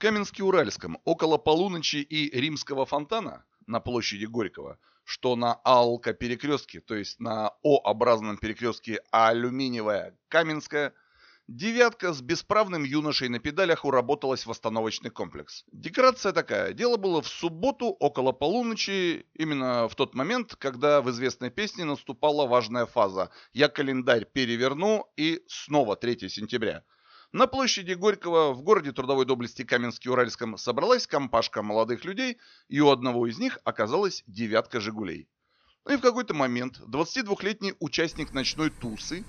Каменске-Уральском около полуночи и Римского фонтана на площади Горького, что на Алка-перекрестке, то есть на О-образном перекрестке а Алюминиевая Каменская, девятка с бесправным юношей на педалях уработалась в остановочный комплекс. Декорация такая. Дело было в субботу около полуночи, именно в тот момент, когда в известной песне наступала важная фаза «Я календарь переверну» и снова 3 сентября – на площади Горького в городе трудовой доблести Каменске-Уральском собралась компашка молодых людей, и у одного из них оказалась девятка «Жигулей». Ну и в какой-то момент 22-летний участник ночной тусы,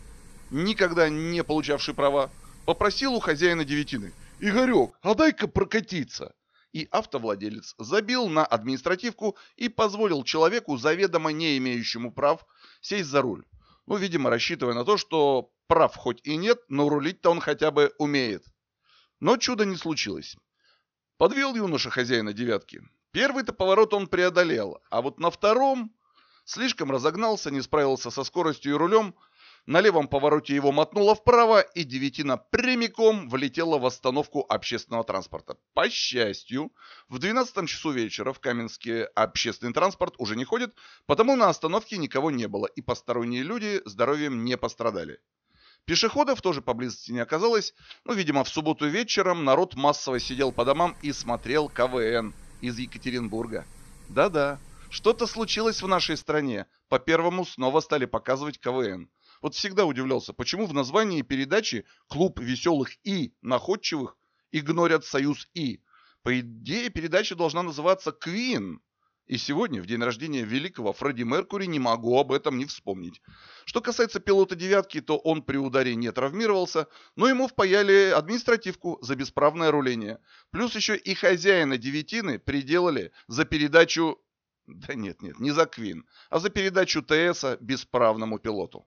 никогда не получавший права, попросил у хозяина девятины «Игорек, а дай-ка прокатиться!» И автовладелец забил на административку и позволил человеку, заведомо не имеющему прав, сесть за руль ну, видимо, рассчитывая на то, что прав хоть и нет, но рулить-то он хотя бы умеет. Но чуда не случилось. Подвел юноша хозяина девятки. Первый-то поворот он преодолел, а вот на втором слишком разогнался, не справился со скоростью и рулем, на левом повороте его мотнуло вправо, и девятина прямиком влетела в остановку общественного транспорта. По счастью, в 12 часу вечера в Каменске общественный транспорт уже не ходит, потому на остановке никого не было, и посторонние люди здоровьем не пострадали. Пешеходов тоже поблизости не оказалось, но, ну, видимо, в субботу вечером народ массово сидел по домам и смотрел КВН из Екатеринбурга. Да-да, что-то случилось в нашей стране, по первому снова стали показывать КВН. Вот всегда удивлялся, почему в названии передачи «Клуб веселых и находчивых» игнорят союз «и». По идее, передача должна называться «Квин». И сегодня, в день рождения великого Фредди Меркури, не могу об этом не вспомнить. Что касается пилота «девятки», то он при ударе не травмировался, но ему впаяли административку за бесправное руление. Плюс еще и хозяина «девятины» приделали за передачу... Да нет, нет, не за Квин, а за передачу ТСа бесправному пилоту.